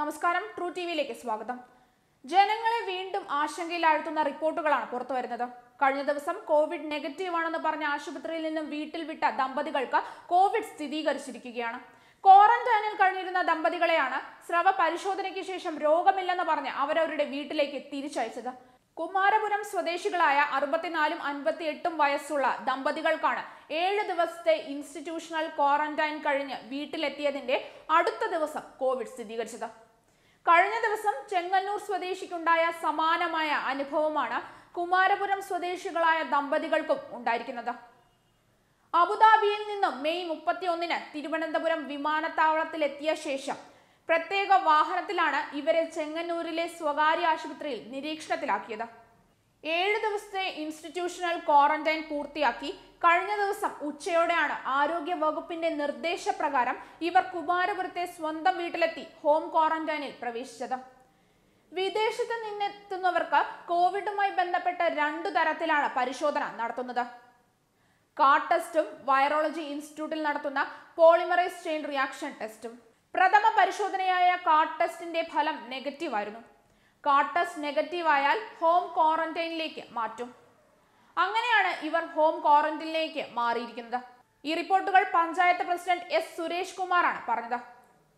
നമസ്കാരം true T വിയിലേക്ക് സ്വാഗതം ജനങ്ങളെ വീണ്ടും ആശങ്കയിലാഴ്ത്തുന്ന റിപ്പോർട്ടുകളാണ് പുറത്തു വരുന്നത് കഴിഞ്ഞ ദിവസം കോവിഡ് നെഗറ്റീവ് ആണെന്ന് പറഞ്ഞ ആശുപത്രിയിൽ നിന്നും വീട്ടിൽ വിട്ട ദമ്പതികൾക്ക് കോവിഡ് സ്ഥിരീകരിച്ചിരിക്കുകയാണ് ക്വാറന്റൈനിൽ കഴിഞ്ഞിരുന്ന ദമ്പതികളെയാണ് സ്രവ പരിശോധനയ്ക്ക് ശേഷം രോഗമില്ലെന്ന് പറഞ്ഞ് അവരവരുടെ വീട്ടിലേക്ക് തിരിച്ചയച്ചത് കുമാരപുരം സ്വദേശികളായ അറുപത്തിനാലും അൻപത്തിയെട്ടും വയസ്സുള്ള ദമ്പതികൾക്കാണ് ഏഴ് ദിവസത്തെ ഇൻസ്റ്റിറ്റ്യൂഷണൽ ക്വാറന്റൈൻ കഴിഞ്ഞ് വീട്ടിലെത്തിയതിന്റെ അടുത്ത ദിവസം കോവിഡ് സ്ഥിരീകരിച്ചത് കഴിഞ്ഞ ദിവസം ചെങ്ങന്നൂർ സ്വദേശിക്കുണ്ടായ സമാനമായ അനുഭവമാണ് കുമാരപുരം സ്വദേശികളായ ദമ്പതികൾക്കും ഉണ്ടായിരിക്കുന്നത് അബുദാബിയിൽ നിന്നും മെയ് ഒന്നിന് തിരുവനന്തപുരം വിമാനത്താവളത്തിൽ എത്തിയ ശേഷം പ്രത്യേക വാഹനത്തിലാണ് ഇവരെ ചെങ്ങന്നൂരിലെ സ്വകാര്യ ആശുപത്രിയിൽ നിരീക്ഷണത്തിലാക്കിയത് ഏഴ് ദിവസത്തെ ഇൻസ്റ്റിറ്റ്യൂഷണൽ ക്വാറന്റൈൻ പൂർത്തിയാക്കി കഴിഞ്ഞ ദിവസം ഉച്ചയോടെയാണ് ആരോഗ്യ വകുപ്പിന്റെ നിർദ്ദേശപ്രകാരം ഇവർ കുമാരപുരത്തെ സ്വന്തം വീട്ടിലെത്തി ഹോം ക്വാറന്റൈനിൽ പ്രവേശിച്ചത് വിദേശത്ത് നിന്നെത്തുന്നവർക്ക് കോവിഡുമായി ബന്ധപ്പെട്ട രണ്ടു തരത്തിലാണ് പരിശോധന നടത്തുന്നത് കാർ ടെസ്റ്റും വൈറോളജി ഇൻസ്റ്റിറ്റ്യൂട്ടിൽ നടത്തുന്ന പോളിമറൈസ് ചെയിൻ റിയാക്ഷൻ ടെസ്റ്റും പ്രഥമ പരിശോധനയായ കാർ ടെസ്റ്റിന്റെ ഫലം നെഗറ്റീവ് ആയിരുന്നു കാട്ട് ടെസ്റ്റ് നെഗറ്റീവ് ആയാൽ ഹോം ക്വാറന്റൈനിലേക്ക് മാറ്റും അങ്ങനെയാണ് ഇവർ ഹോം ക്വാറന്റൈനിലേക്ക് മാറിയിരിക്കുന്നത് ഈ റിപ്പോർട്ടുകൾ പഞ്ചായത്ത് പ്രസിഡന്റ് എസ് സുരേഷ് കുമാറാണ് പറഞ്ഞത്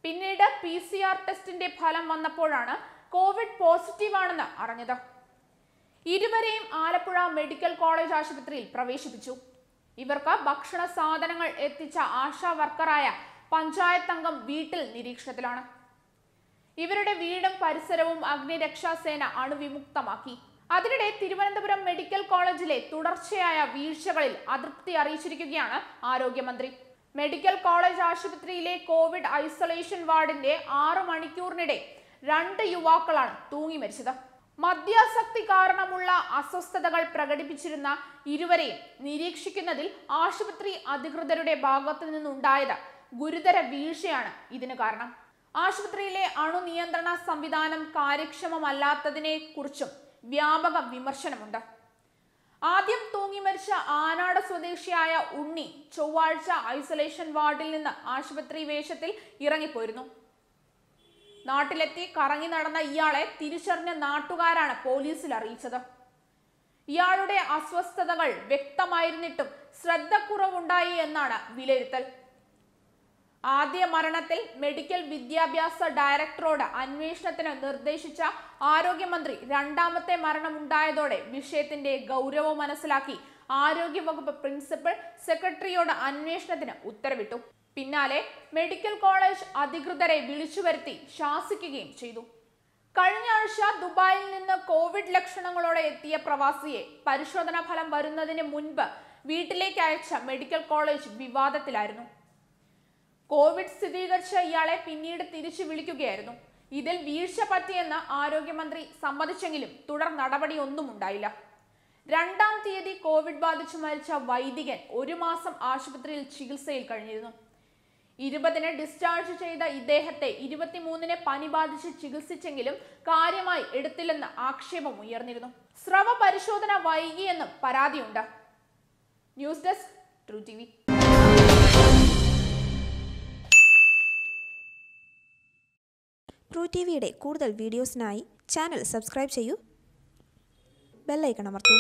പിന്നീട് പി സി ആർ ടെസ്റ്റിന്റെ ഫലം വന്നപ്പോഴാണ് കോവിഡ് പോസിറ്റീവ് ആണെന്ന് അറിഞ്ഞത് ഇരുവരെയും ആലപ്പുഴ മെഡിക്കൽ കോളേജ് ആശുപത്രിയിൽ പ്രവേശിപ്പിച്ചു ഇവർക്ക് ഭക്ഷണ സാധനങ്ങൾ എത്തിച്ച ആശാ വർക്കറായ പഞ്ചായത്ത് അംഗം വീട്ടിൽ നിരീക്ഷണത്തിലാണ് ഇവരുടെ വീടും പരിസരവും അഗ്നിരക്ഷാസേന അണുവിമുക്തമാക്കി അതിനിടെ തിരുവനന്തപുരം മെഡിക്കൽ കോളേജിലെ തുടർച്ചയായ വീഴ്ചകളിൽ അതൃപ്തി അറിയിച്ചിരിക്കുകയാണ് ആരോഗ്യമന്ത്രി മെഡിക്കൽ കോളേജ് ആശുപത്രിയിലെ കോവിഡ് ഐസൊലേഷൻ വാർഡിന്റെ ആറ് മണിക്കൂറിനിടെ രണ്ട് യുവാക്കളാണ് തൂങ്ങി മരിച്ചത് മദ്യാസക്തി കാരണമുള്ള അസ്വസ്ഥതകൾ പ്രകടിപ്പിച്ചിരുന്ന ഇരുവരെയും നിരീക്ഷിക്കുന്നതിൽ ആശുപത്രി അധികൃതരുടെ ഭാഗത്തു നിന്നുണ്ടായത് ഗുരുതര വീഴ്ചയാണ് ഇതിന് കാരണം ആശുപത്രിയിലെ അണുനിയന്ത്രണ സംവിധാനം കാര്യക്ഷമമല്ലാത്തതിനെ കുറിച്ചും വ്യാപക വിമർശനമുണ്ട് ആദ്യം തൂങ്ങി മരിച്ച ആനാട് സ്വദേശിയായ ഉണ്ണി ചൊവ്വാഴ്ച ഐസൊലേഷൻ വാർഡിൽ നിന്ന് ആശുപത്രി വേഷത്തിൽ ഇറങ്ങിപ്പോയിരുന്നു നാട്ടിലെത്തി കറങ്ങി നടന്ന ഇയാളെ തിരിച്ചറിഞ്ഞ നാട്ടുകാരാണ് പോലീസിൽ അറിയിച്ചത് ഇയാളുടെ അസ്വസ്ഥതകൾ വ്യക്തമായിരുന്നിട്ടും ശ്രദ്ധക്കുറവുണ്ടായി എന്നാണ് വിലയിരുത്തൽ ആദ്യ മരണത്തിൽ മെഡിക്കൽ വിദ്യാഭ്യാസ ഡയറക്ടറോട് അന്വേഷണത്തിന് നിർദ്ദേശിച്ച ആരോഗ്യമന്ത്രി രണ്ടാമത്തെ മരണമുണ്ടായതോടെ വിഷയത്തിന്റെ ഗൗരവം മനസ്സിലാക്കി ആരോഗ്യവകുപ്പ് പ്രിൻസിപ്പൽ സെക്രട്ടറിയോട് അന്വേഷണത്തിന് ഉത്തരവിട്ടു പിന്നാലെ മെഡിക്കൽ കോളേജ് അധികൃതരെ വിളിച്ചു വരുത്തി ശാസിക്കുകയും ചെയ്തു കഴിഞ്ഞ ആഴ്ച ദുബായിൽ നിന്ന് കോവിഡ് ലക്ഷണങ്ങളോടെ എത്തിയ പ്രവാസിയെ പരിശോധനാ ഫലം വരുന്നതിന് മുൻപ് വീട്ടിലേക്ക് അയച്ച മെഡിക്കൽ കോളേജ് വിവാദത്തിലായിരുന്നു കോവിഡ് സ്ഥിരീകരിച്ച ഇയാളെ പിന്നീട് തിരിച്ചു വിളിക്കുകയായിരുന്നു ഇതിൽ വീഴ്ച പറ്റിയെന്ന് ആരോഗ്യമന്ത്രി സമ്മതിച്ചെങ്കിലും തുടർ നടപടിയൊന്നും ഉണ്ടായില്ല രണ്ടാം തീയതി കോവിഡ് ബാധിച്ചു മരിച്ച വൈദികൻ ഒരു മാസം ആശുപത്രിയിൽ ചികിത്സയിൽ കഴിഞ്ഞിരുന്നു ഇരുപതിന് ഡിസ്ചാർജ് ചെയ്ത ഇദ്ദേഹത്തെ ഇരുപത്തിമൂന്നിനെ പനി ബാധിച്ച് ചികിത്സിച്ചെങ്കിലും കാര്യമായി എടുത്തില്ലെന്ന് ആക്ഷേപം ഉയർന്നിരുന്നു സ്രവ പരിശോധന വൈകിയെന്നും പരാതിയുണ്ട് news desk true T true T വിയുടെ കൂടുതൽ വീഡിയോസിനായി ചാനൽ സബ്സ്ക്രൈബ് ചെയ്യൂ ബെല്ലൈക്കൺ അമർത്തൂ